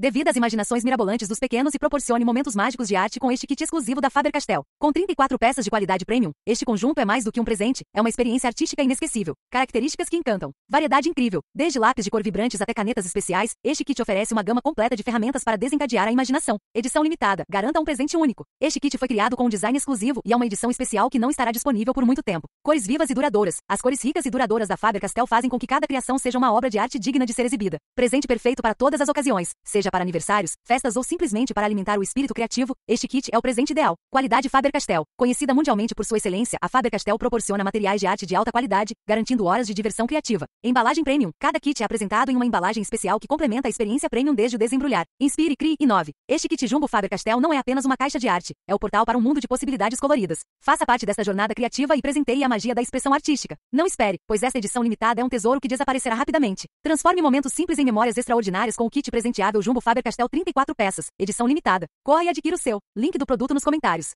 Devido às imaginações mirabolantes dos pequenos e proporcione momentos mágicos de arte com este kit exclusivo da Faber-Castell. Com 34 peças de qualidade premium, este conjunto é mais do que um presente, é uma experiência artística inesquecível. Características que encantam. Variedade incrível. Desde lápis de cor vibrantes até canetas especiais, este kit oferece uma gama completa de ferramentas para desencadear a imaginação. Edição limitada. Garanta um presente único. Este kit foi criado com um design exclusivo e é uma edição especial que não estará disponível por muito tempo. Cores vivas e duradouras. As cores ricas e duradouras da Faber-Castell fazem com que cada criação seja uma obra de arte digna de ser exibida. Presente perfeito para todas as ocasiões, seja seja para aniversários, festas ou simplesmente para alimentar o espírito criativo, este kit é o presente ideal. Qualidade Faber-Castell. Conhecida mundialmente por sua excelência, a Faber-Castell proporciona materiais de arte de alta qualidade, garantindo horas de diversão criativa. Embalagem Premium. Cada kit é apresentado em uma embalagem especial que complementa a experiência premium desde o desembrulhar. Inspire, crie e inove. Este kit Jumbo Faber-Castell não é apenas uma caixa de arte, é o portal para um mundo de possibilidades coloridas. Faça parte desta jornada criativa e presenteie a magia da expressão artística. Não espere, pois esta edição limitada é um tesouro que desaparecerá rapidamente. Transforme momentos simples em memórias extraordinárias com o kit presenteável Jumbo Faber-Castell 34 peças, edição limitada. Corre e adquira o seu. Link do produto nos comentários.